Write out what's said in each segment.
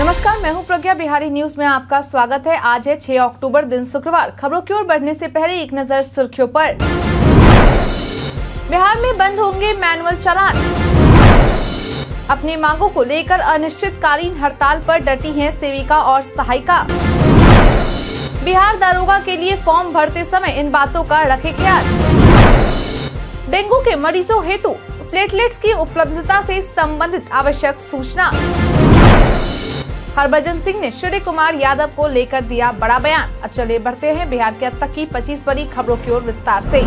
नमस्कार मैं हूं प्रज्ञा बिहारी न्यूज में आपका स्वागत है आज है 6 अक्टूबर दिन शुक्रवार खबरों की ओर बढ़ने से पहले एक नजर सुर्खियों पर बिहार में बंद होंगे मैनुअल चालान अपनी मांगों को लेकर अनिश्चितकालीन हड़ताल पर डटी हैं सेविका और सहायिका बिहार दारोगा के लिए फॉर्म भरते समय इन बातों का रखे ख्याल डेंगू के मरीजों हेतु प्लेटलेट्स की उपलब्धता से संबंधित आवश्यक सूचना हरभजन सिंह ने श्री कुमार यादव को लेकर दिया बड़ा बयान अब चले बढ़ते हैं बिहार के अब तक की 25 बड़ी खबरों की ओर विस्तार से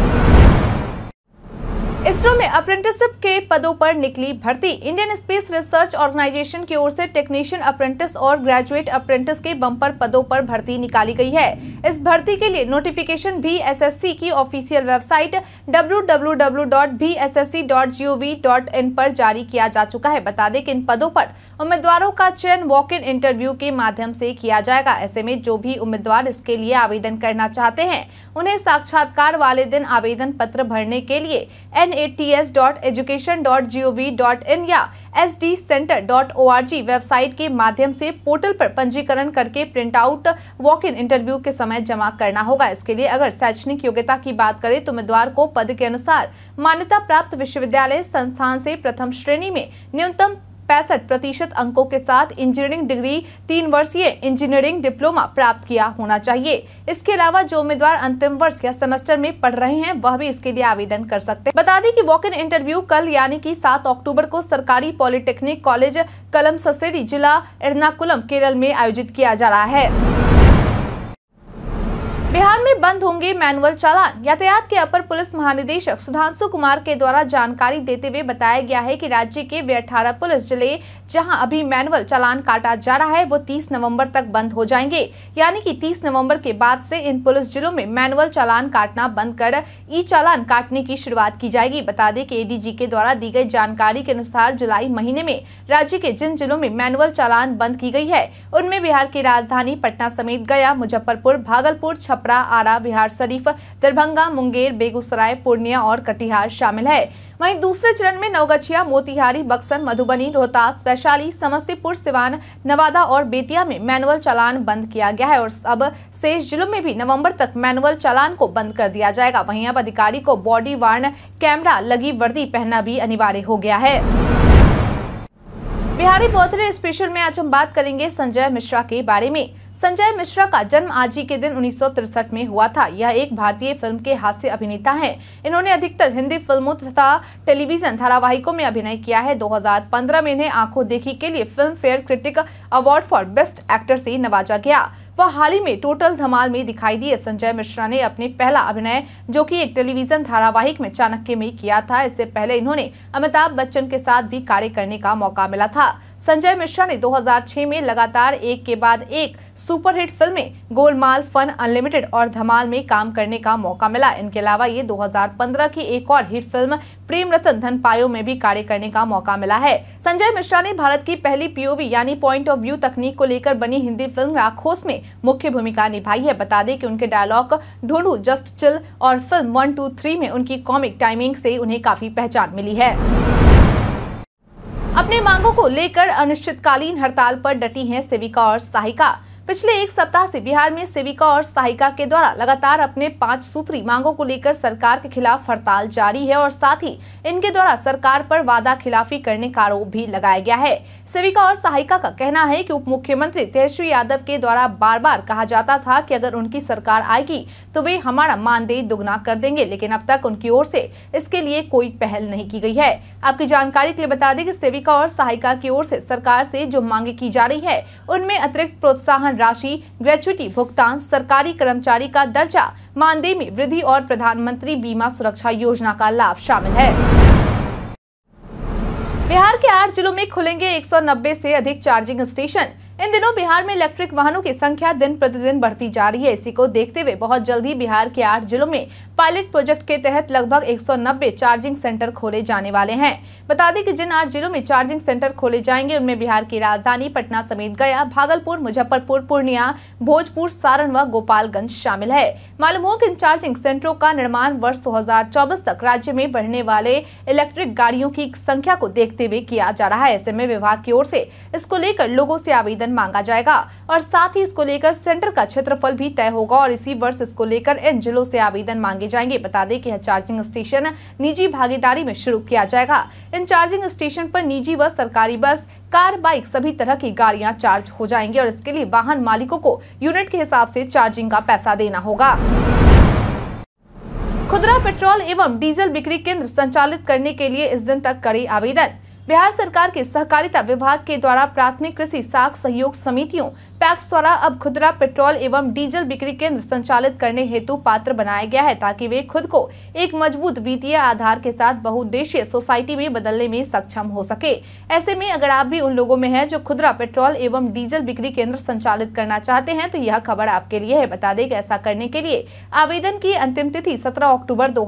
इसरो में अप्रेंटिसशिप के पदों पर निकली भर्ती इंडियन स्पेस रिसर्च ऑर्गेनाइजेशन की ओर से टेक्नीशियन अप्रेंटिस और ग्रेजुएट अप्रेंटिस के बम्पर पदों पर भर्ती निकाली गई है इस भर्ती के लिए नोटिफिकेशन भी एसएससी की ऑफिशियल वेबसाइट www.bssc.gov.in पर जारी किया जा चुका है बता दें कि इन पदों पर उम्मीदवारों का चयन वॉक इन इंटरव्यू के माध्यम से किया जाएगा ऐसे में जो भी उम्मीदवार इसके लिए आवेदन करना चाहते हैं उन्हें साक्षात्कार वाले दिन आवेदन पत्र भरने के लिए nats.education.gov.in या sdcenter.org वेबसाइट के माध्यम से पोर्टल पर पंजीकरण करके print out walk in interview के समय जमा करना होगा इसके लिए अगर शैक्षणिक योग्यता की बात करें तो उम्मीदवार को पद के अनुसार मान्यता प्राप्त विश्वविद्यालय संस्थान से प्रथम श्रेणी में न्यूनतम पैंसठ प्रतिशत अंकों के साथ इंजीनियरिंग डिग्री तीन वर्षीय इंजीनियरिंग डिप्लोमा प्राप्त किया होना चाहिए इसके अलावा जो उम्मीदवार अंतिम वर्ष या सेमेस्टर में पढ़ रहे हैं वह भी इसके लिए आवेदन कर सकते हैं बता दें की वॉक इन इंटरव्यू कल यानी की सात अक्टूबर को सरकारी पॉलिटेक्निक कॉलेज कलम ससेरी जिला एर्नाकुलम केरल में आयोजित किया जा रहा है बिहार में बंद होंगे मैनुअल चालान यातायात के अपर पुलिस महानिदेशक सुधांशु कुमार के द्वारा जानकारी देते हुए बताया गया है कि राज्य के वे अठारह पुलिस जिले जहां अभी मैनुअल चालान काटा जा रहा है वो 30 नवंबर तक बंद हो जाएंगे यानी कि 30 नवंबर के बाद से इन पुलिस जिलों में मैनुअल चालान काटना बंद कर ई चालान काटने की शुरुआत की जाएगी बता दें की एडीजी के द्वारा दी गई जानकारी के अनुसार जुलाई महीने में राज्य के जिन जिलों में मैनुअल चालान बंद की गयी है उनमें बिहार की राजधानी पटना समेत गया मुजफ्फरपुर भागलपुर छपरा आरा बिहार शरीफ दरभंगा मुंगेर बेगूसराय पूर्णिया और कटिहार शामिल है वहीं दूसरे चरण में नवगछिया मोतिहारी बक्सर मधुबनी रोहतास वैशाली समस्तीपुर सिवान नवादा और बेतिया में मैनुअल चालान बंद किया गया है और अब शेष जिलों में भी नवंबर तक मैनुअल चालान को बंद कर दिया जाएगा वहीं अब अधिकारी को बॉडी वार्न कैमरा लगी वर्दी पहनना भी अनिवार्य हो गया है बिहारी पौधरे स्पेशल में आज हम बात करेंगे संजय मिश्रा के बारे में संजय मिश्रा का जन्म आज ही के दिन उन्नीस में हुआ था यह एक भारतीय फिल्म के हास्य अभिनेता हैं। इन्होंने अधिकतर हिंदी फिल्मों तथा टेलीविजन धारावाहिकों में अभिनय किया है 2015 में इन्हें आंखों देखी के लिए Filmfare critic award for best actor से नवाजा गया वह हाल ही में टोटल धमाल में दिखाई दिए संजय मिश्रा ने अपने पहला अभिनय जो की एक टेलीविजन धारावाहिक में चाणक्य में किया था इससे पहले इन्होंने अमिताभ बच्चन के साथ भी कार्य करने का मौका मिला था संजय मिश्रा ने 2006 में लगातार एक के बाद एक सुपरहिट फिल्में गोलमाल फन अनलिमिटेड और धमाल में काम करने का मौका मिला इनके अलावा ये 2015 की एक और हिट फिल्म प्रेम रतन धन पायो में भी कार्य करने का मौका मिला है संजय मिश्रा ने भारत की पहली पीओवी यानी पॉइंट ऑफ व्यू तकनीक को लेकर बनी हिंदी फिल्म राखोस में मुख्य भूमिका निभाई है बता दें कि उनके डायलॉग ढूंढू जस्ट चिल और फिल्म वन टू थ्री में उनकी कॉमिक टाइमिंग से उन्हें काफी पहचान मिली है अपनी मांगों को लेकर अनिश्चितकालीन हड़ताल पर डटी हैं सेविका और सहायिका पिछले एक सप्ताह से बिहार में सेविका और सहायिका के द्वारा लगातार अपने पांच सूत्री मांगों को लेकर सरकार के खिलाफ हड़ताल जारी है और साथ ही इनके द्वारा सरकार पर वादा खिलाफी करने का आरोप भी लगाया गया है सेविका और सहायिका का कहना है कि उप मुख्यमंत्री तेजस्वी यादव के द्वारा बार बार कहा जाता था की अगर उनकी सरकार आएगी तो वे हमारा मानदेय दुगना कर देंगे लेकिन अब तक उनकी ओर से इसके लिए कोई पहल नहीं की गई है आपकी जानकारी के लिए बता दें कि सेविका और सहायिका की ओर से सरकार से जो मांगे की जा रही है उनमें अतिरिक्त प्रोत्साहन राशि ग्रेचुटी भुगतान सरकारी कर्मचारी का दर्जा मानदेय में वृद्धि और प्रधानमंत्री बीमा सुरक्षा योजना का लाभ शामिल है बिहार के आठ जिलों में खुलेंगे 190 से अधिक चार्जिंग स्टेशन इन दिनों बिहार में इलेक्ट्रिक वाहनों की संख्या दिन प्रतिदिन बढ़ती जा रही है इसी को देखते हुए बहुत जल्द ही बिहार के आठ जिलों में पायलट प्रोजेक्ट के तहत लगभग 190 चार्जिंग सेंटर खोले जाने वाले हैं बता दें कि जिन आठ जिलों में चार्जिंग सेंटर खोले जाएंगे उनमें बिहार की राजधानी पटना समेत गया भागलपुर मुजफ्फरपुर पूर्णिया भोजपुर सारण व गोपालगंज शामिल है मालूम हो कि इन चार्जिंग सेंटरों का निर्माण वर्ष दो तक राज्य में बढ़ने वाले इलेक्ट्रिक गाड़ियों की संख्या को देखते हुए किया जा रहा है ऐसे में विभाग की ओर से इसको लेकर लोगों से आवेदन आवेदन मांगा जाएगा और साथ ही इसको लेकर सेंटर का क्षेत्रफल भी तय होगा और इसी वर्ष इसको लेकर इन जिलों से आवेदन मांगे जाएंगे बता दें कि यह चार्जिंग स्टेशन निजी भागीदारी में शुरू किया जाएगा इन चार्जिंग स्टेशन पर निजी व सरकारी बस कार बाइक सभी तरह की गाड़ियां चार्ज हो जाएंगी और इसके लिए वाहन मालिकों को यूनिट के हिसाब से चार्जिंग का पैसा देना होगा खुदरा पेट्रोल एवं डीजल बिक्री केंद्र संचालित करने के लिए इस दिन तक कड़ी आवेदन बिहार सरकार के सहकारिता विभाग के द्वारा प्राथमिक कृषि साख सहयोग समितियों पैक्स द्वारा अब खुदरा पेट्रोल एवं डीजल बिक्री केंद्र संचालित करने हेतु पात्र बनाया गया है ताकि वे खुद को एक मजबूत वित्तीय आधार के साथ बहुद्देशीय सोसाइटी में बदलने में सक्षम हो सके ऐसे में अगर आप भी उन लोगों में हैं जो खुदरा पेट्रोल एवं डीजल बिक्री केंद्र संचालित करना चाहते हैं तो यह खबर आपके लिए है बता दें ऐसा करने के लिए आवेदन की अंतिम तिथि सत्रह अक्टूबर दो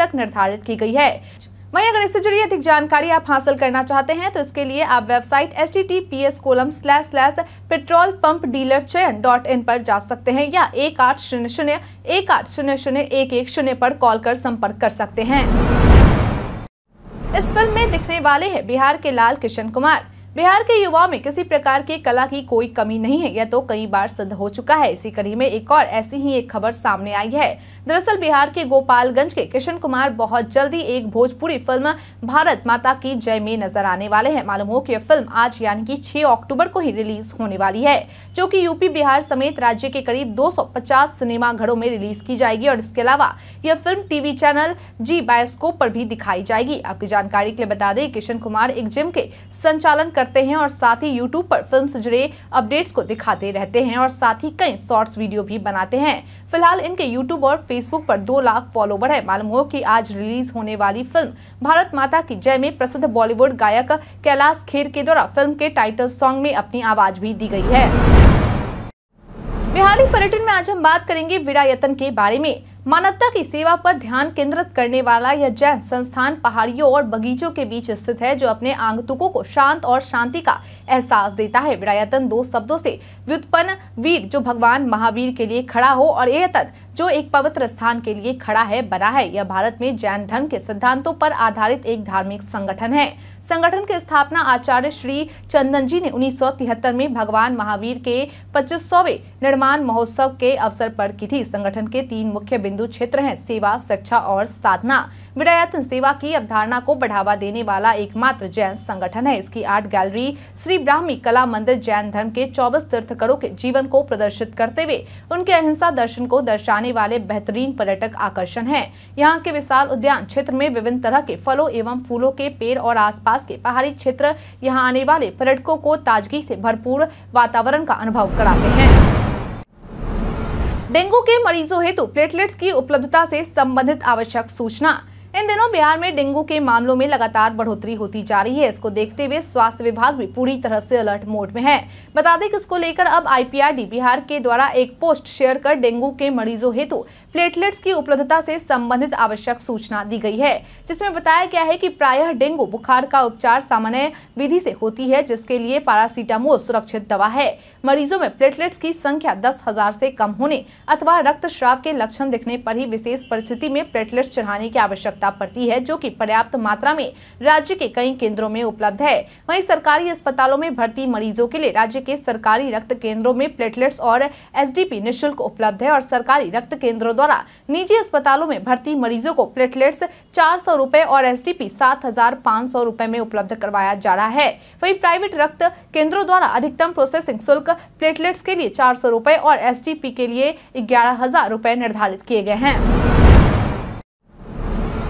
तक निर्धारित की गयी है वहीं अगर इससे जुड़ी अधिक जानकारी आप हासिल करना चाहते हैं तो इसके लिए आप website S T T P S colon slash slash petrol pump dealer चयन डॉट इन पर जा सकते हैं या एक आठ शून्य शून्य एक आठ शून्य शून्य एक एक शून्य पर कॉल कर संपर्क कर सकते हैं इस फिल्म में दिखने वाले हैं बिहार के लाल किशन कुमार बिहार के युवाओं में किसी प्रकार की कला की कोई कमी नहीं है यह तो कई बार सिद्ध हो चुका है इसी कड़ी में एक और ऐसी ही एक खबर सामने आई है दरअसल बिहार के गोपालगंज के किशन कुमार बहुत जल्दी एक भोजपुरी फिल्म भारत माता की जय में नजर आने वाले हैं मालूम हो कि यह फिल्म आज यानी कि 6 अक्टूबर को ही रिलीज होने वाली है जो की यूपी बिहार समेत राज्य के करीब दो सिनेमा घरों में रिलीज की जाएगी और इसके अलावा यह film TV channel Zee bioscope पर भी दिखाई जाएगी आपकी जानकारी के लिए बता दें किशन कुमार एक जिम के संचालन करते हैं और साथ ही यूट्यूब पर फिल्म से जुड़े अपडेट्स को दिखाते रहते हैं और साथ ही कई शॉर्ट्स वीडियो भी बनाते हैं फिलहाल इनके यूट्यूब और फेसबुक पर दो लाख फॉलोवर है मालूम हो कि आज रिलीज होने वाली फिल्म भारत माता की जय में प्रसिद्ध बॉलीवुड गायक कैलाश खेर के द्वारा फिल्म के टाइटल सॉन्ग में अपनी आवाज भी दी गई है बिहारी पर्यटन में आज हम बात करेंगे विरायतन के बारे में मानवता की सेवा पर ध्यान केंद्रित करने वाला यह जैन संस्थान पहाड़ियों और बगीचों के बीच स्थित है जो अपने आंगतुकों को शांत और शांति का एहसास देता है विरायतन दो शब्दों से व्युत्पन्न वीर जो भगवान महावीर के लिए खड़ा हो और एयतन जो एक पवित्र स्थान के लिए खड़ा है बना है यह भारत में जैन धर्म के सिद्धांतों पर आधारित एक धार्मिक संगठन है संगठन की स्थापना आचार्य श्री चंदन जी ने 1973 में भगवान महावीर के 2500वें निर्माण महोत्सव के अवसर पर की थी संगठन के तीन मुख्य बिंदु क्षेत्र हैं सेवा शिक्षा और साधना विरायतन सेवा की अवधारणा को बढ़ावा देने वाला एकमात्र जैन संगठन है इसकी आर्ट गैलरी श्री ब्राह्मी कला मंदिर जैन धर्म के चौबीस तीर्थकरों के जीवन को प्रदर्शित करते हुए उनके अहिंसा दर्शन को दर्शाने जाने वाले बेहतरीन पर्यटक आकर्षण है यहाँ के विशाल उद्यान क्षेत्र में विभिन्न तरह के फलों एवं फूलों के पेड़ और आस के पहाड़ी क्षेत्र यहाँ आने वाले पर्यटकों को ताजगी ऐसी भरपूर वातावरण का अनुभव कराते हैं डेंगू के मरीजों हेतु प्लेटलेट्स की उपलब्धता से संबंधित आवश्यक सूचना इन दिनों बिहार में डेंगू के मामलों में लगातार बढ़ोतरी होती जा रही है इसको देखते हुए स्वास्थ्य विभाग भी पूरी तरह से अलर्ट मोड में है बता दें कि इसको लेकर अब आईपीआरडी बिहार के द्वारा एक पोस्ट शेयर कर डेंगू के मरीजों हेतु प्लेटलेट्स की उपलब्धता से संबंधित आवश्यक सूचना दी गई है जिसमें बताया गया है कि प्रायः डेंगू बुखार का उपचार सामान्य विधि से होती है जिसके लिए पारासीटामोल सुरक्षित दवा है मरीजों में प्लेटलेट्स की संख्या दस हजार कम होने अथवा श्राव के लक्षण दिखने पर ही विशेष परिस्थिति में प्लेटलेट्स चढ़ाने की आवश्यकता आवश्यकता पड़ती है जो कि पर्याप्त मात्रा में राज्य के कई केंद्रों में उपलब्ध है वहीं सरकारी अस्पतालों में भर्ती मरीजों के लिए राज्य के सरकारी रक्त केंद्रों में प्लेटलेट्स और एसडीपी निःशुल्क उपलब्ध है और सरकारी रक्त केंद्रों द्वारा निजी अस्पतालों में भर्ती मरीजों को प्लेटलेट्स चार सौ और एसडीपी सात हजार पाँच सौ में उपलब्ध करवाया जा रहा है वही प्राइवेट रक्त केंद्रों द्वारा अधिकतम प्रोसेसिंग शुल्क प्लेटलेट्स के लिए चार सौ और एसडीपी के लिए ग्यारह हजार रुपए निर्धारित किए गए हैं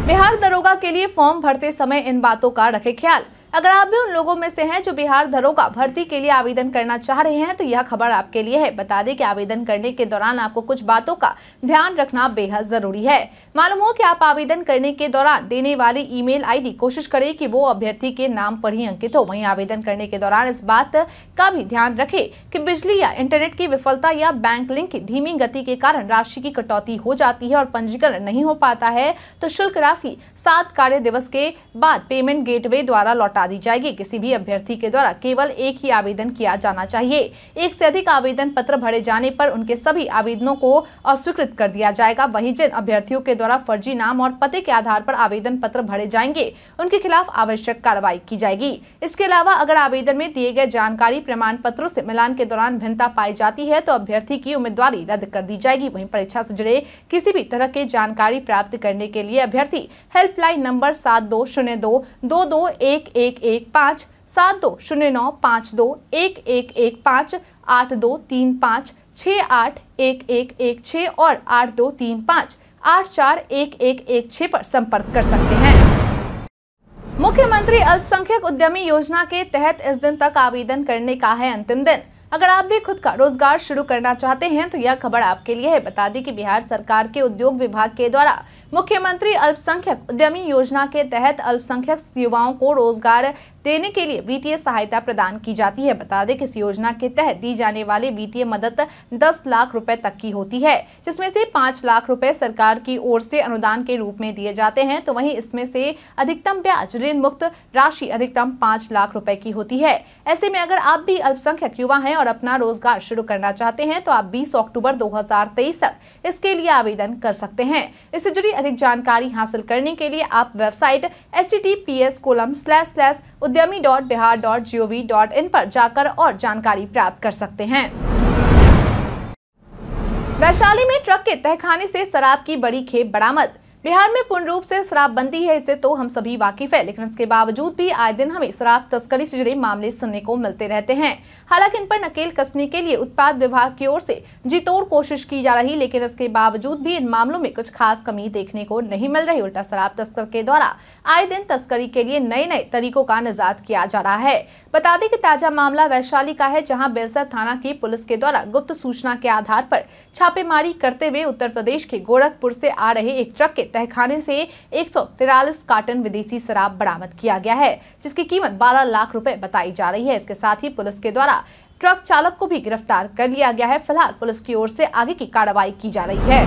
बिहार दरोगा के लिए फॉर्म भरते समय इन बातों का रखे ख्याल अगर आप भी उन लोगों में से हैं जो बिहार दरोगा भर्ती के लिए आवेदन करना चाह रहे हैं तो यह खबर आपके लिए है बता दें कि आवेदन करने के दौरान आपको कुछ बातों का ध्यान रखना बेहद जरूरी है मालूम हो कि आप आवेदन करने के दौरान देने वाली ईमेल आईडी कोशिश करें कि वो अभ्यर्थी के नाम पर ही अंकित हो वही आवेदन करने के दौरान इस बात का भी ध्यान रखे की बिजली या इंटरनेट की विफलता या बैंक लिंक की धीमी गति के कारण राशि की कटौती हो जाती है और पंजीकरण नहीं हो पाता है तो शुल्क राशि सात कार्य दिवस के बाद पेमेंट गेटवे द्वारा लौटा हटा दी जाएगी किसी भी अभ्यर्थी के द्वारा केवल एक ही आवेदन किया जाना चाहिए एक से अधिक आवेदन पत्र भरे जाने पर उनके सभी आवेदनों को अस्वीकृत कर दिया जाएगा वहीं जिन अभ्यर्थियों के द्वारा फर्जी नाम और पते के आधार पर आवेदन पत्र भरे जाएंगे उनके खिलाफ आवश्यक कार्रवाई की जाएगी इसके अलावा अगर आवेदन में दिए गए जानकारी प्रमाण पत्रों से मिलान के दौरान भिन्नता पाई जाती है तो अभ्यर्थी की उम्मीदवारी रद्द कर दी जाएगी वहीं परीक्षा से जुड़े किसी भी तरह के जानकारी प्राप्त करने के लिए अभ्यर्थी हेल्पलाइन नंबर सात दो शून्य दो दो दो एक एक एक एक पाँच सात दो शून्य नौ पाँच दो एक एक एक पाँच आठ दो तीन पाँच छः आठ एक एक एक छः और आठ दो तीन पाँच आठ चार एक एक एक छः पर संपर्क कर सकते हैं मुख्यमंत्री अल्पसंख्यक उद्यमी योजना के तहत इस दिन तक आवेदन करने का है अंतिम दिन अगर आप भी खुद का रोजगार शुरू करना चाहते हैं तो यह खबर आपके लिए है बता दें कि बिहार सरकार के उद्योग विभाग के द्वारा मुख्यमंत्री अल्पसंख्यक उद्यमी योजना के तहत अल्पसंख्यक युवाओं को रोजगार देने के लिए वित्तीय सहायता प्रदान की जाती है बता दें कि इस योजना के तहत दी जाने वाली वित्तीय मदद दस लाख रुपए तक की होती है जिसमें से पाँच लाख रुपए सरकार की ओर से अनुदान के रूप में दिए जाते हैं तो वहीं इसमें से अधिकतम ब्याज ऋण मुक्त राशि अधिकतम पाँच लाख रुपए की होती है ऐसे में अगर आप भी अल्पसंख्यक युवा है और अपना रोजगार शुरू करना चाहते हैं तो आप बीस अक्टूबर 2023 तक इसके लिए आवेदन कर सकते हैं इससे जुड़ी अधिक जानकारी हासिल करने के लिए आप website S T T P S colon slash slash उद्यमी dot Bihar dot G O V dot in पर जाकर और जानकारी प्राप्त कर सकते हैं वैशाली में ट्रक के तहखाने से शराब की बड़ी खेप बरामद बिहार में पूर्ण रूप से बंदी है इसे तो हम सभी वाकिफ है लेकिन इसके बावजूद भी आए दिन हमें शराब तस्करी से जुड़े मामले सुनने को मिलते रहते हैं हालांकि इन पर नकेल कसने के लिए उत्पाद विभाग की ओर से जीतोड़ कोशिश की जा रही लेकिन इसके बावजूद भी इन मामलों में कुछ खास कमी देखने को नहीं मिल रही उल्टा शराब तस्कर के द्वारा आए दिन तस्करी के लिए नए नए तरीकों का निजात किया जा रहा है बता दें कि ताजा मामला वैशाली का है जहां बेलसर थाना की पुलिस के द्वारा गुप्त सूचना के आधार पर छापेमारी करते हुए उत्तर प्रदेश के गोरखपुर से आ रहे एक ट्रक के तहखाने से एक कार्टन विदेशी शराब बरामद किया गया है जिसकी कीमत बारह लाख रूपए बताई जा रही है इसके साथ ही पुलिस के द्वारा ट्रक चालक को भी गिरफ्तार कर लिया गया है फिलहाल पुलिस की ओर से आगे की कार्रवाई की जा रही है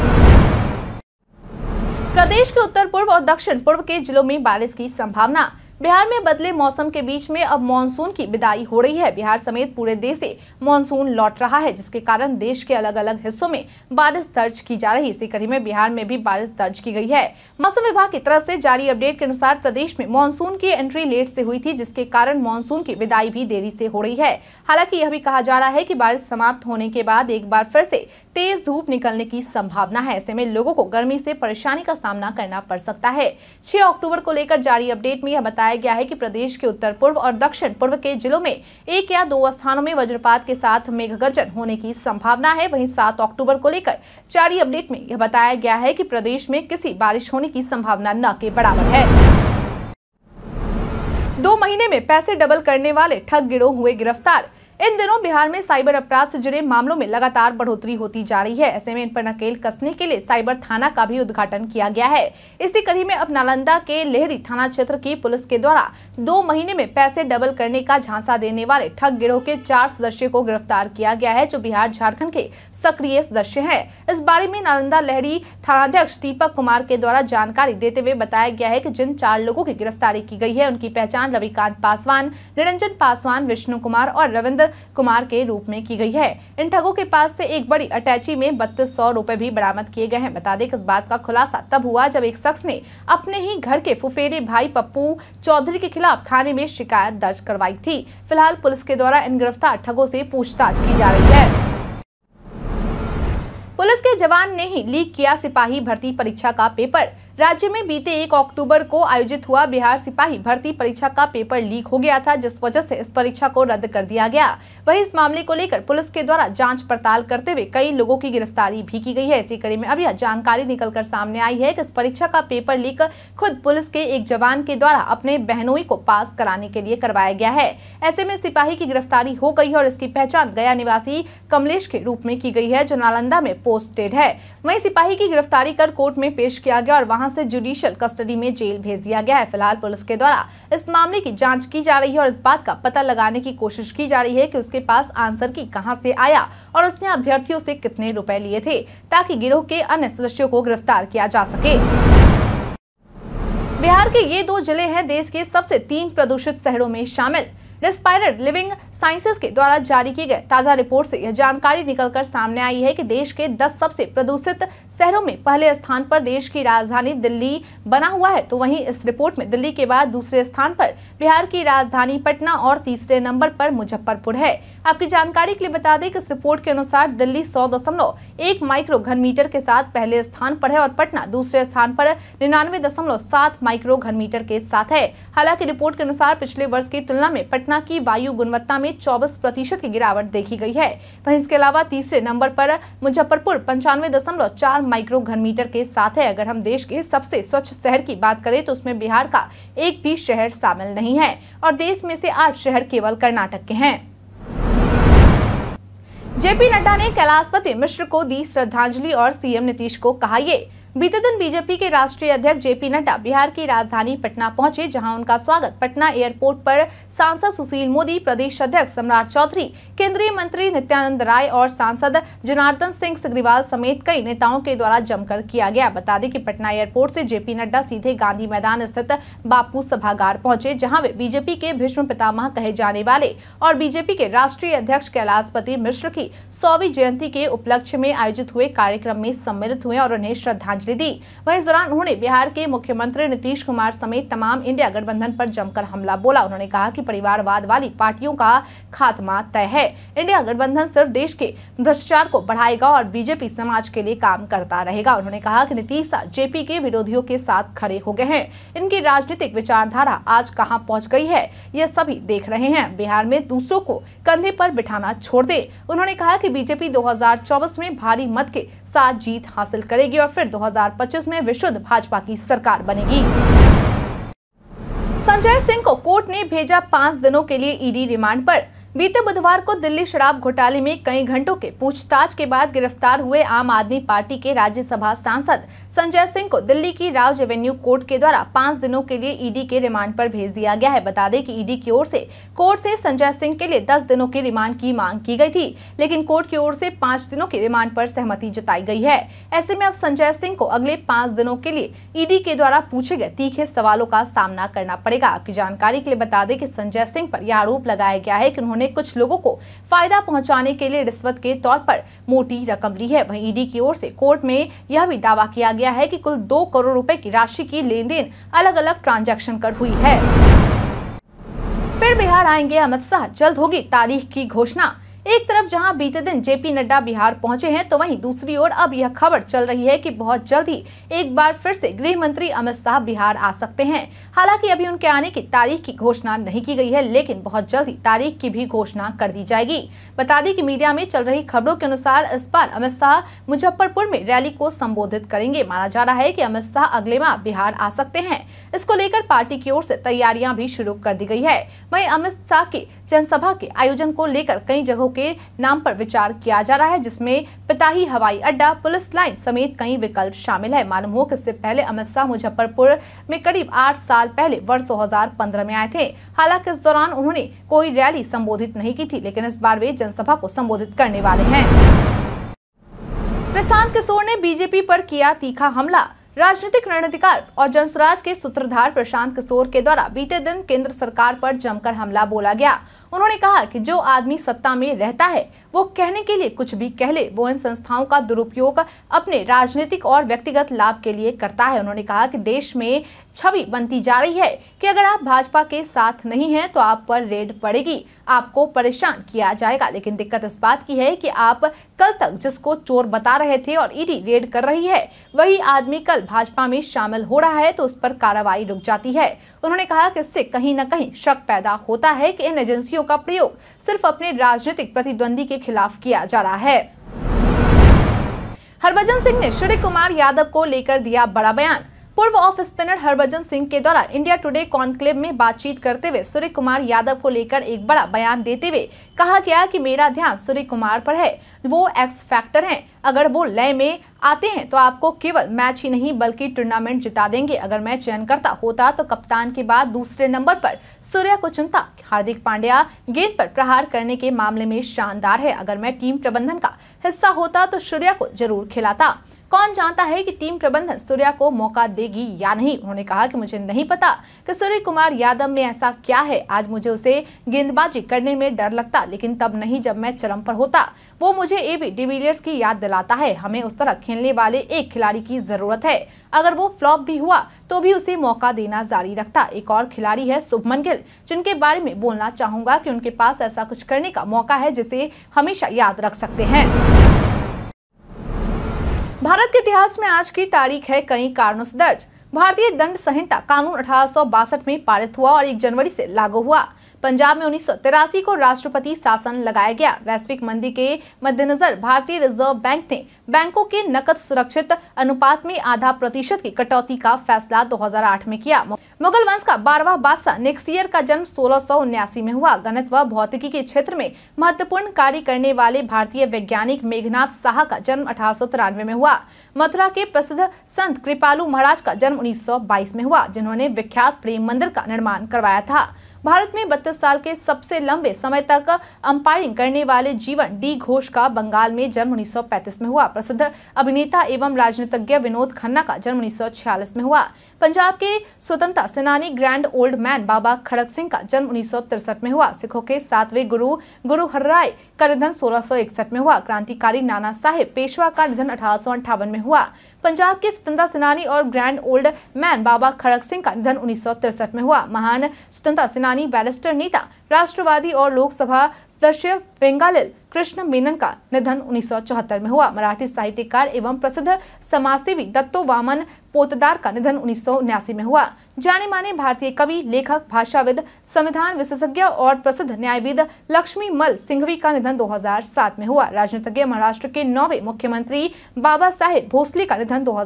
प्रदेश के उत्तर पूर्व और दक्षिण पूर्व के जिलों में बारिश की संभावना बिहार में बदले मौसम के बीच में अब मानसून की विदाई हो रही है बिहार समेत पूरे देश से मानसून लौट रहा है जिसके कारण देश के अलग अलग हिस्सों में बारिश दर्ज की जा रही इसी कड़ी में बिहार में भी बारिश दर्ज की गई है मौसम विभाग की तरफ से जारी अपडेट के अनुसार प्रदेश में मानसून की एंट्री लेट से हुई थी जिसके कारण मानसून की विदाई भी देरी ऐसी हो रही है हालांकि यह भी कहा जा रहा है की बारिश समाप्त होने के बाद एक बार फिर ऐसी तेज धूप निकलने की संभावना है ऐसे में लोगों को गर्मी ऐसी परेशानी का सामना करना पड़ सकता है छह अक्टूबर को लेकर जारी अपडेट में यह बताया बताया गया है कि प्रदेश के उत्तर पूर्व और दक्षिण पूर्व के जिलों में एक या दो स्थानों में वज्रपात के साथ मेघगर्जन होने की संभावना है वहीं सात अक्टूबर को लेकर जारी अपडेट में यह बताया गया है कि प्रदेश में किसी बारिश होने की संभावना न के बराबर है दो महीने में पैसे डबल करने वाले ठग गिरोह हुए गिरफ्तार इन दिनों बिहार में साइबर अपराध से जुड़े मामलों में लगातार बढ़ोतरी होती जा रही है ऐसे में इन पर नकेल कसने के लिए साइबर थाना का भी उद्घाटन किया गया है इसी कड़ी में अब नालंदा के लेहरी थाना क्षेत्र की पुलिस के द्वारा दो महीने में पैसे डबल करने का झांसा देने वाले ठग गिरोह के चार सदस्यों को गिरफ्तार किया गया है जो बिहार झारखण्ड के सक्रिय सदस्य है इस बारे में नालंदा लहरी थानाध्यक्ष दीपक कुमार के द्वारा जानकारी देते हुए बताया गया है की जिन चार लोगों की गिरफ्तारी की गयी है उनकी पहचान रविकांत पासवान निरंजन पासवान विष्णु कुमार और रविन्द्र राजेंद्र कुमार के रूप में की गई है इन ठगों के पास से एक बड़ी अटैची में बत्तीस सौ रूपए भी बरामद किए गए हैं बता दें कि इस बात का खुलासा तब हुआ जब एक शख्स ने अपने ही घर के फुफेरे भाई पप्पू चौधरी के खिलाफ थाने में शिकायत दर्ज करवाई थी फिलहाल पुलिस के द्वारा इन गिरफ्तार ठगों ऐसी पूछताछ की जा रही है पुलिस के जवान ने ही लीक किया सिपाही भर्ती परीक्षा का पेपर राज्य में बीते एक अक्टूबर को आयोजित हुआ बिहार सिपाही भर्ती परीक्षा का पेपर लीक हो गया था जिस वजह से इस परीक्षा को रद्द कर दिया गया वहीं इस मामले को लेकर पुलिस के द्वारा जांच पड़ताल करते हुए कई लोगों की गिरफ्तारी भी की गई है इसी कड़ी में अब यह जानकारी निकलकर सामने आई है कि इस परीक्षा का पेपर लीक खुद पुलिस के एक जवान के द्वारा अपने बहनोई को पास कराने के लिए करवाया गया है ऐसे में सिपाही की गिरफ्तारी हो गई है और इसकी पहचान गया निवासी कमलेश के रूप में की गई है जो नालंदा में पोस्टेड है वहीं सिपाही की गिरफ्तारी कर कोर्ट में पेश किया गया और वहां से जुडिशियल कस्टडी में जेल भेज दिया गया है फिलहाल पुलिस के द्वारा इस मामले की जाँच की जा रही है और इस बात का पता लगाने की कोशिश की जा रही है की उसके पास आंसर की कहाँ से आया और उसने अभ्यर्थियों से कितने रुपए लिए थे ताकि गिरोह के अन्य सदस्यों को गिरफ्तार किया जा सके बिहार के ये दो जिले हैं देश के सबसे तीन प्रदूषित शहरों में शामिल इंस्पायर्ड लिविंग साइंसेस के द्वारा जारी की गए ताजा रिपोर्ट से यह जानकारी निकलकर सामने आई है कि देश के 10 सबसे प्रदूषित शहरों में पहले स्थान पर देश की राजधानी दिल्ली बना हुआ है तो वहीं इस रिपोर्ट में दिल्ली के बाद दूसरे स्थान पर बिहार की राजधानी पटना और तीसरे नंबर पर मुजफ्फरपुर है आपकी जानकारी के लिए बता दें कि इस रिपोर्ट के अनुसार दिल्ली सौ दशमलव एक माइक्रो घन मीटर के साथ पहले स्थान पर है और पटना दूसरे स्थान पर निन्यानवे दशमलव सात माइक्रो घन मीटर के साथ है हालांकि रिपोर्ट के अनुसार पिछले वर्ष की तुलना में पटना पटना की वायु गुणवत्ता में चौबीस प्रतिशत की गिरावट देखी गई है वहीं इसके अलावा तीसरे नंबर पर मुजफ्फरपुर पंचानवे दशमलव चार माइक्रो घन मीटर के साथ है अगर हम देश के सबसे स्वच्छ शहर की बात करें तो उसमें बिहार का एक भी शहर शामिल नहीं है और देश में से आठ शहर केवल कर्नाटक के हैं जेपी नड्डा ने कैलाशपति मिश्र को दी श्रद्धांजलि और सीएम नीतीश को कहा ये बीते दिन बीजेपी के राष्ट्रीय अध्यक्ष जेपी नड्डा बिहार की राजधानी पटना पहुंचे जहां उनका स्वागत पटना एयरपोर्ट पर सांसद सुशील मोदी प्रदेश अध्यक्ष सम्राट चौधरी केंद्रीय मंत्री नित्यानंद राय और सांसद जनार्दन सिंह सिग्रीवाल समेत कई नेताओं के द्वारा जमकर किया गया बता दें कि पटना एयरपोर्ट से जेपी नड्डा सीधे गांधी मैदान स्थित बापू सभागार पहुंचे जहाँ वे बीजेपी के भीष्म पितामह कहे जाने वाले और बीजेपी के राष्ट्रीय अध्यक्ष कैलाशपति मिश्र की सौवीं जयंती के उपलक्ष्य में आयोजित हुए कार्यक्रम में सम्मिलित हुए और उन्हें श्रद्धांजलि श्रद्धांजलि दी वहीं इस दौरान उन्होंने बिहार के मुख्यमंत्री नीतीश कुमार समेत तमाम इंडिया गठबंधन पर जमकर हमला बोला उन्होंने कहा कि परिवारवाद वाली पार्टियों का खात्मा तय है इंडिया गठबंधन सिर्फ देश के भ्रष्टाचार को बढ़ाएगा और बीजेपी समाज के लिए काम करता रहेगा उन्होंने कहा की नीतीश जेपी के विरोधियों के साथ खड़े हो गए हैं इनकी राजनीतिक विचारधारा आज कहाँ पहुँच गई है यह सभी देख रहे हैं बिहार में दूसरों को कंधे पर बिठाना छोड़ दे उन्होंने कहा कि बीजेपी 2024 में भारी मत के साथ जीत हासिल करेगी और फिर 2025 में विशुद्ध भाजपा की सरकार बनेगी संजय सिंह को कोर्ट ने भेजा पांच दिनों के लिए ईडी रिमांड पर बीते बुधवार को दिल्ली शराब घोटाले में कई घंटों के पूछताछ के बाद गिरफ्तार हुए आम आदमी पार्टी के राज्यसभा सांसद संजय सिंह को दिल्ली की राज रेवेन्यू कोर्ट के द्वारा पाँच दिनों के लिए ईडी के रिमांड पर भेज दिया गया है बता दें कि ईडी की ओर से कोर्ट से संजय सिंह के लिए दस दिनों के रिमांड की मांग की गयी थी लेकिन कोर्ट की ओर से पाँच दिनों के रिमांड आरोप सहमति जताई गयी है ऐसे में अब संजय सिंह को अगले पाँच दिनों के लिए ईडी के द्वारा पूछे गए तीखे सवालों का सामना करना पड़ेगा आपकी जानकारी के लिए बता दें की संजय सिंह आरोप यह आरोप लगाया गया है की उन्होंने में कुछ लोगों को फायदा पहुंचाने के लिए रिश्वत के तौर पर मोटी रकम ली है वहीं ईडी की ओर से कोर्ट में यह भी दावा किया गया है कि कुल दो करोड़ रुपए की राशि की लेन देन अलग अलग ट्रांजेक्शन कर हुई है फिर बिहार आएंगे अमित शाह जल्द होगी तारीख की घोषणा एक तरफ जहां बीते दिन जेपी नड्डा बिहार पहुंचे हैं तो वहीं दूसरी ओर अब यह खबर चल रही है कि बहुत जल्द ही एक बार फिर से गृह मंत्री अमित शाह बिहार आ सकते हैं हालांकि अभी उनके आने की तारीख की घोषणा नहीं की गई है लेकिन बहुत जल्द ही तारीख की भी घोषणा कर दी जाएगी बता दें कि मीडिया में चल रही खबरों के अनुसार इस बार अमित शाह मुजफ्फरपुर में रैली को संबोधित करेंगे माना जा रहा है की अमित शाह अगले माह बिहार आ सकते हैं इसको लेकर पार्टी की ओर से तैयारियां भी शुरू कर दी गई है वही अमित शाह की जनसभा के आयोजन को लेकर कई जगहों के नाम पर विचार किया जा रहा है जिसमें पिताही हवाई अड्डा पुलिस लाइन समेत कई विकल्प शामिल है मालूम हो कि इससे पहले अमित शाह मुजफ्फरपुर में करीब आठ साल पहले वर्ष 2015 में आए थे हालांकि इस दौरान उन्होंने कोई रैली संबोधित नहीं की थी लेकिन इस बार वे जनसभा को संबोधित करने वाले हैं प्रशांत किशोर ने बीजेपी पर किया तीखा हमला राजनीतिक रणनीतिकार और जनसुराज के सूत्रधार प्रशांत किशोर के द्वारा बीते दिन केंद्र सरकार पर जमकर हमला बोला गया उन्होंने कहा कि जो आदमी सत्ता में रहता है वो कहने के लिए कुछ भी कह ले वो इन संस्थाओं का दुरुपयोग अपने राजनीतिक और व्यक्तिगत लाभ के लिए करता है उन्होंने कहा कि देश में छवि बनती जा रही है कि अगर आप भाजपा के साथ नहीं हैं तो आप पर रेड पड़ेगी आपको परेशान किया जाएगा लेकिन दिक्कत इस बात की है कि आप कल तक जिसको चोर बता रहे थे और ईडी रेड कर रही है वही आदमी कल भाजपा में शामिल हो रहा है तो उस पर कार्रवाई रुक जाती है उन्होंने कहा कि इससे कहीं न कहीं शक पैदा होता है कि इन एजेंसियों का प्रयोग सिर्फ अपने राजनीतिक प्रतिद्वंदी के खिलाफ किया जा रहा है हरभजन सिंह ने श्री कुमार यादव को लेकर दिया बड़ा बयान पूर्व ऑफ स्पिनर हरभजन सिंह के द्वारा इंडिया टुडे कॉन्क्लेव में बातचीत करते हुए सूर्य कुमार यादव को लेकर एक बड़ा बयान देते हुए कहा गया कि मेरा ध्यान सूर्य कुमार पर है वो एक्स फैक्टर हैं अगर वो लय में आते हैं तो आपको केवल मैच ही नहीं बल्कि टूर्नामेंट जिता देंगे अगर मैं करता होता तो कप्तान के बाद दूसरे नंबर पर सूर्य को चुनता हार्दिक पांड्या गेंद पर प्रहार करने के मामले में शानदार है अगर मैं टीम प्रबंधन का हिस्सा होता तो सूर्या को जरूर खिलाता कौन जानता है कि टीम प्रबंधन सूर्या को मौका देगी या नहीं उन्होंने कहा कि मुझे नहीं पता कि सूर्य कुमार यादव में ऐसा क्या है आज मुझे उसे गेंदबाजी करने में डर लगता लेकिन तब नहीं जब मैं चरम पर होता वो मुझे एबी डिविलियर्स की याद दिलाता है हमें उस तरह खेलने वाले एक खिलाड़ी की जरूरत है अगर वो फ्लॉप भी हुआ तो भी उसे मौका देना जारी रखता एक और खिलाड़ी है शुभमन गिल जिनके बारे में बोलना चाहूंगा कि उनके पास ऐसा कुछ करने का मौका है जिसे हमेशा याद रख सकते हैं भारत के इतिहास में आज की तारीख है कई कारणों से दर्ज भारतीय दंड संहिता कानून अठारह में पारित हुआ और 1 जनवरी से लागू हुआ पंजाब में उन्नीस को राष्ट्रपति शासन लगाया गया वैश्विक मंदी के मद्देनजर भारतीय रिजर्व बैंक ने बैंकों के नकद सुरक्षित अनुपात में आधा प्रतिशत की कटौती का फैसला 2008 में किया मुगल वंश का बारवा बादशाह नेक्सियर का जन्म सोलह में हुआ गणित व भौतिकी के क्षेत्र में महत्वपूर्ण कार्य करने वाले भारतीय वैज्ञानिक मेघनाथ शाह का जन्म अठारह में हुआ मथुरा के प्रसिद्ध संत कृपालू महाराज का जन्म 1922 में हुआ जिन्होंने विख्यात प्रेम मंदिर का निर्माण करवाया था भारत में बत्तीस साल के सबसे लंबे समय तक अंपायरिंग करने वाले जीवन डी घोष का बंगाल में जन्म उन्नीस में हुआ प्रसिद्ध अभिनेता एवं राजनीतिज्ञ विनोद खन्ना का जन्म उन्नीस में हुआ पंजाब के स्वतंत्रता सेनानी grand old man Baba Kharak Singh का जन्म उन्नीस में हुआ सिखों के सातवें गुरु गुरु हर राय का निधन सोलह में हुआ क्रांतिकारी नाना साहेब पेशवा का निधन अठारह में हुआ पंजाब के स्वतंत्रता सेनानी और grand old man Baba Kharak Singh का निधन उन्नीस में हुआ महान स्वतंत्रता सेनानी बैरिस्टर नेता राष्ट्रवादी और लोकसभा सदस्य वेंगालिल कृष्ण मेनन का निधन 1974 में हुआ मराठी साहित्यकार एवं प्रसिद्ध समाजसेवी दत्तो वामन पोतदार का निधन उन्नीस में हुआ जाने माने भारतीय कवि लेखक भाषाविद संविधान विशेषज्ञ और प्रसिद्ध न्यायविद लक्ष्मी मल सिंघवी का निधन 2007 में हुआ राजनीतिज्ञ महाराष्ट्र के नौवे मुख्यमंत्री बाबा साहेब भोसले का निधन दो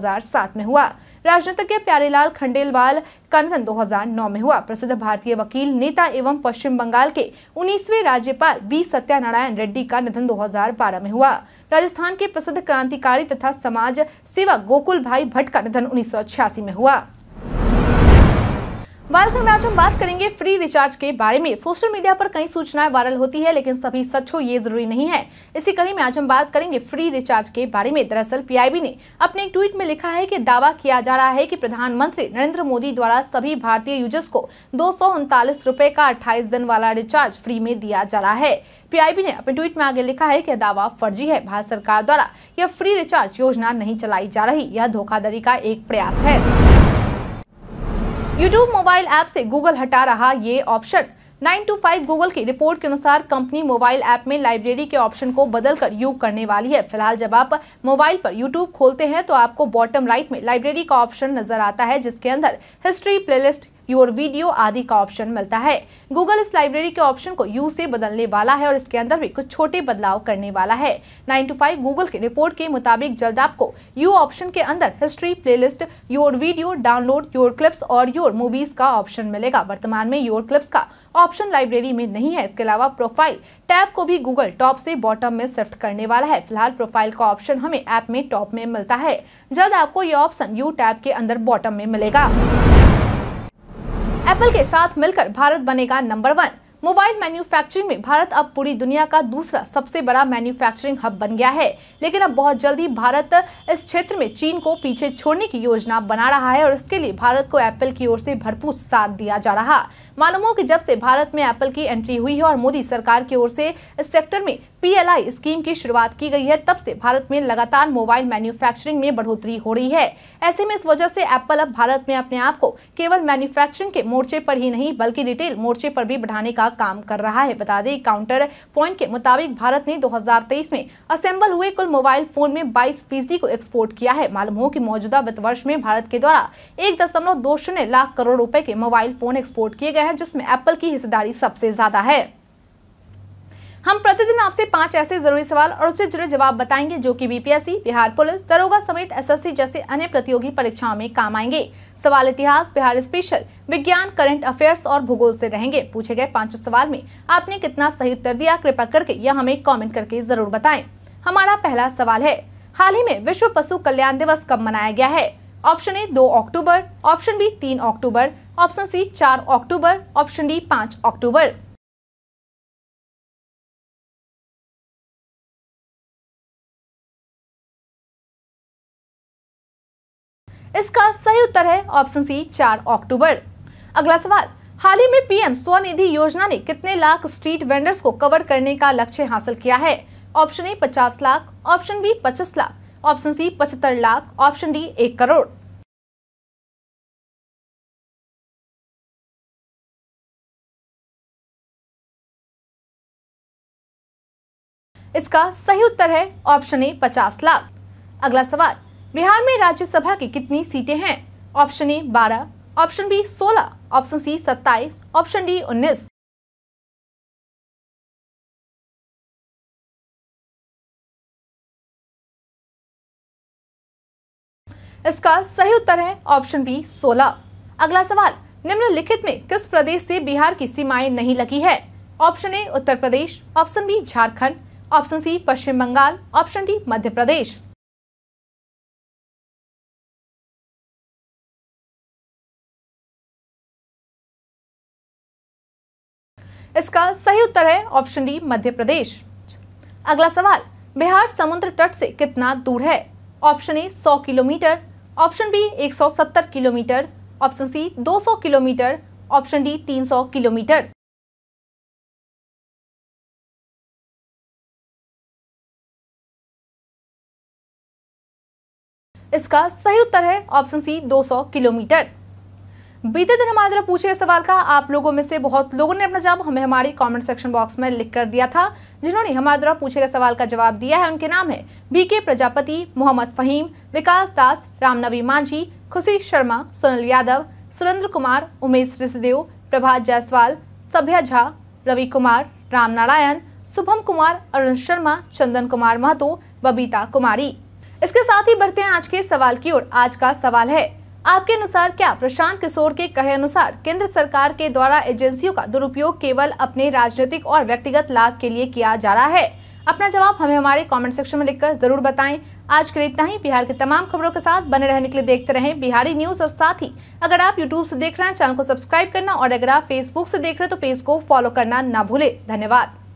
में हुआ राजनीतिज्ञ प्यारेलाल खंडेलवाल का निधन दो में हुआ प्रसिद्ध भारतीय वकील नेता एवं पश्चिम बंगाल के 19वें राज्यपाल बी सत्यानारायण रेड्डी का निधन 2012 में हुआ राजस्थान के प्रसिद्ध क्रांतिकारी तथा समाज सेवा गोकुल भाई भट्ट का निधन उन्नीस में हुआ कार्यक्रम में आज हम बात करेंगे फ्री रिचार्ज के बारे में सोशल मीडिया पर कई सूचनाएं वायरल होती है लेकिन सभी सच हो ये जरूरी नहीं है इसी कड़ी में आज हम बात करेंगे फ्री रिचार्ज के बारे में दरअसल पीआईबी ने अपने एक ट्वीट में लिखा है कि दावा किया जा रहा है कि प्रधानमंत्री नरेंद्र मोदी द्वारा सभी भारतीय यूजर्स को दो का अट्ठाईस दिन वाला रिचार्ज फ्री में दिया जा रहा है पीआईबी ने अपने ट्वीट में आगे लिखा है कि दावा फर्जी है भारत सरकार द्वारा यह फ्री रिचार्ज योजना नहीं चलाई जा रही यह धोखाधड़ी का एक प्रयास है यूट्यूब मोबाइल ऐप से गूगल हटा रहा ये ऑप्शन 9 टू 5 गूगल की रिपोर्ट के अनुसार कंपनी मोबाइल ऐप में लाइब्रेरी के ऑप्शन को बदल कर करने वाली है फिलहाल जब आप मोबाइल पर यूट्यूब खोलते हैं तो आपको बॉटम राइट में लाइब्रेरी का ऑप्शन नजर आता है जिसके अंदर हिस्ट्री प्लेलिस्ट योर वीडियो आदि का ऑप्शन मिलता है गूगल इस लाइब्रेरी के ऑप्शन को यू से बदलने वाला है और इसके अंदर भी कुछ छोटे बदलाव करने वाला है नाइन टू फाइव गूगल की रिपोर्ट के मुताबिक जल्द आपको यू ऑप्शन के अंदर history play your video download your clips और योर मूवीज का ऑप्शन मिलेगा वर्तमान में योर क्लिप्स का ऑप्शन लाइब्रेरी में नहीं है इसके अलावा प्रोफाइल टैब को भी गूगल टॉप से बॉटम में शिफ्ट करने वाला है फिलहाल प्रोफाइल का ऑप्शन हमें ऐप में टॉप में मिलता है जल्द आपको ये ऑप्शन यू टैब के अंदर बॉटम में मिलेगा एप्पल के साथ मिलकर भारत बनेगा नंबर वन मोबाइल मैन्युफैक्चरिंग में भारत अब पूरी दुनिया का दूसरा सबसे बड़ा मैन्युफैक्चरिंग हब बन गया है लेकिन अब बहुत जल्दी भारत इस क्षेत्र में चीन को पीछे छोड़ने की योजना बना रहा है और इसके लिए भारत को एप्पल की ओर से भरपूर साथ दिया जा रहा मालूम हो कि जब से भारत में एप्पल की एंट्री हुई है और मोदी सरकार की ओर से इस सेक्टर में पीएलआई स्कीम की शुरुआत की गई है तब से भारत में लगातार मोबाइल मैन्युफैक्चरिंग में बढ़ोतरी हो रही है ऐसे में इस वजह से एप्पल अब भारत में अपने आप को केवल मैन्युफैक्चरिंग के मोर्चे पर ही नहीं बल्कि रिटेल मोर्चे पर भी बढ़ाने का काम कर रहा है बता दें काउंटर पॉइंट के मुताबिक भारत ने दो में असेंबल हुए कुल मोबाइल फोन में बाईस फीसदी को एक्सपोर्ट किया है मालूम हो की मौजूदा वित्त वर्ष में भारत के द्वारा एक लाख करोड़ रूपए के मोबाइल फोन एक्सपोर्ट किए गए है जिसमें एप्पल की हिस्सेदारी सबसे ज्यादा है हम प्रतिदिन आपसे पांच ऐसे जरूरी सवाल और उससे जुड़े जवाब बताएंगे जो कि बीपीएससी बिहार पुलिस दरोगा समेत एसएससी जैसे अन्य प्रतियोगी परीक्षाओं में काम आएंगे सवाल इतिहास बिहार स्पेशल विज्ञान करंट अफेयर्स और भूगोल से रहेंगे पूछे गए पांचों सवाल में आपने कितना सही उत्तर दिया कृपया करके या हमें कॉमेंट करके जरूर बताए हमारा पहला सवाल है हाल ही में विश्व पशु कल्याण दिवस कब मनाया गया है ऑप्शन ए दो अक्टूबर ऑप्शन बी तीन अक्टूबर ऑप्शन सी चार अक्टूबर ऑप्शन डी पांच अक्टूबर इसका सही उत्तर है ऑप्शन सी चार अक्टूबर अगला सवाल हाल ही में पीएम स्वनिधि योजना ने कितने लाख स्ट्रीट वेंडर्स को कवर करने का लक्ष्य हासिल किया है ऑप्शन ए पचास लाख ऑप्शन बी पच्चीस लाख ऑप्शन सी पचहत्तर लाख ऑप्शन डी एक करोड़ इसका सही उत्तर है ऑप्शन ए पचास लाख अगला सवाल बिहार में राज्यसभा की कितनी सीटें हैं ऑप्शन ए बारह ऑप्शन बी सोलह ऑप्शन सी सत्ताईस ऑप्शन डी उन्नीस इसका सही उत्तर है ऑप्शन बी 16। अगला सवाल निम्नलिखित में किस प्रदेश से बिहार की सीमाएं नहीं लगी है option A Uttar Pradesh option B Jharkhand option C Paschim Bengal option D Madhya Pradesh इसका सही उत्तर है ऑप्शन डी मध्य प्रदेश अगला सवाल बिहार समुद्र तट से कितना दूर है option A 100 kilometre option B 170 kilometre option C 200 kilometre option D 300 kilometre इसका सही उत्तर है ऑप्शन सी 200 किलोमीटर बीते दिन हमारे द्वारा पूछे सवाल का आप लोगों में से बहुत लोगों ने अपना जवाब हमें हमारी कमेंट सेक्शन बॉक्स में लिख कर दिया था जिन्होंने हमारे द्वारा पूछे गए सवाल का जवाब दिया है उनके नाम है बीके प्रजापति मोहम्मद फहीम विकास दास रामनवी मांझी खुशी शर्मा सुनील यादव सुरेंद्र कुमार उमेश ऋषिदेव प्रभात जायसवाल सभ्या झा रवि कुमार राम नारायण शुभम कुमार अरुण शर्मा चंदन कुमार महतो बबीता कुमारी इसके साथ ही बढ़ते हैं आज के सवाल की ओर आज का सवाल है आपके अनुसार क्या प्रशांत किशोर के कहे अनुसार केंद्र सरकार के द्वारा एजेंसियों का दुरुपयोग केवल अपने राजनीतिक और व्यक्तिगत लाभ के लिए किया जा रहा है अपना जवाब हमें हमारे कमेंट सेक्शन में लिखकर जरूर बताएं आज के लिए इतना ही बिहार के तमाम खबरों के साथ बने रहने के लिए देखते रहें बिहारी न्यूज और साथ ही अगर आप यूट्यूब से देख रहे हैं चैनल को सब्सक्राइब करना और अगर आप फेसबुक से देख रहे हैं तो पेज को फॉलो करना ना भूले धन्यवाद